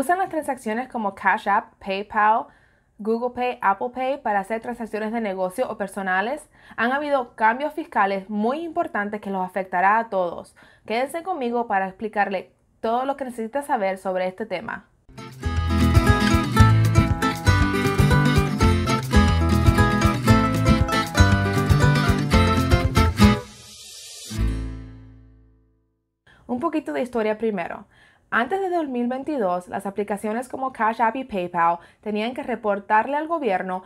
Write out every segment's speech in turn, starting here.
Usan las transacciones como Cash App, PayPal, Google Pay, Apple Pay para hacer transacciones de negocio o personales. Han habido cambios fiscales muy importantes que los afectará a todos. Quédense conmigo para explicarle todo lo que necesitas saber sobre este tema. Un poquito de historia primero. Antes de 2022, las aplicaciones como Cash App y PayPal tenían que reportarle al gobierno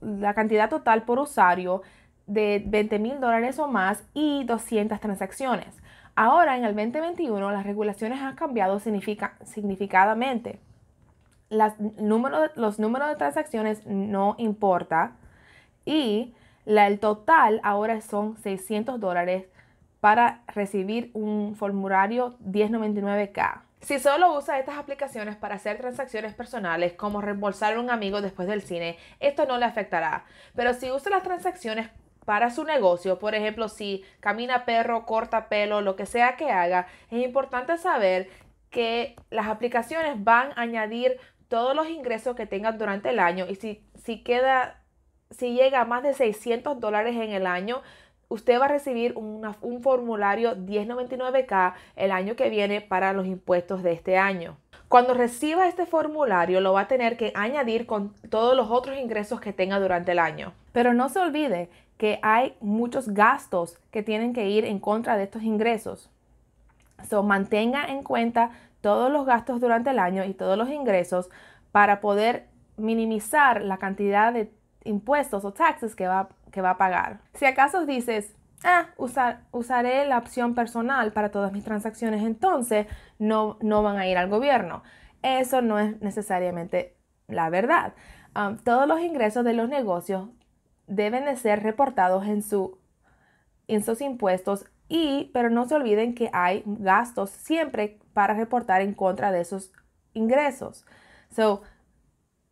la cantidad total por usuario de 20 mil dólares o más y 200 transacciones. Ahora, en el 2021, las regulaciones han cambiado significativamente. los números de transacciones no importa y el total ahora son 600 dólares para recibir un formulario 1099K. Si solo usa estas aplicaciones para hacer transacciones personales como reembolsar a un amigo después del cine, esto no le afectará. Pero si usa las transacciones para su negocio, por ejemplo, si camina perro, corta pelo, lo que sea que haga, es importante saber que las aplicaciones van a añadir todos los ingresos que tengan durante el año y si, si queda, si llega a más de 600 dólares en el año, usted va a recibir un formulario 1099K el año que viene para los impuestos de este año. Cuando reciba este formulario lo va a tener que añadir con todos los otros ingresos que tenga durante el año. Pero no se olvide que hay muchos gastos que tienen que ir en contra de estos ingresos. So, mantenga en cuenta todos los gastos durante el año y todos los ingresos para poder minimizar la cantidad de impuestos o taxes que va va a pagar. Si acaso dices, ah, usar, usaré la opción personal para todas mis transacciones, entonces no, no van a ir al gobierno. Eso no es necesariamente la verdad. todos los ingresos de los negocios deben de ser reportados en, su, en sus impuestos y, pero no se olviden que hay gastos siempre para reportar en contra de esos ingresos. So,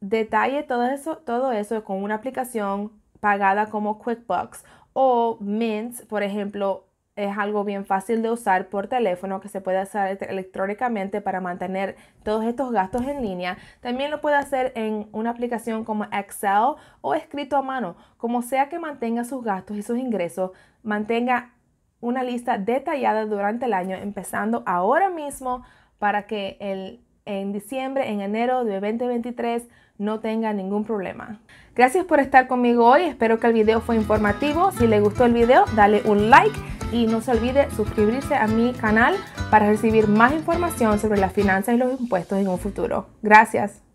detalle todo eso, todo eso con una aplicación pagada como QuickBooks o Mint, por ejemplo, es algo bien fácil de usar por teléfono que se puede hacer este, electrónicamente para mantener todos estos gastos en línea. También lo puede hacer en una aplicación como Excel o escrito a mano. Como sea que mantenga sus gastos y sus ingresos, mantenga una lista detallada durante el año, empezando ahora mismo para que el en diciembre, en enero de 2023 no tenga ningún problema. Gracias por estar conmigo hoy, espero que el video fue informativo. Si le gustó el video, dale un like y no se olvide suscribirse a mi canal para recibir más información sobre las finanzas y los impuestos en un futuro. Gracias.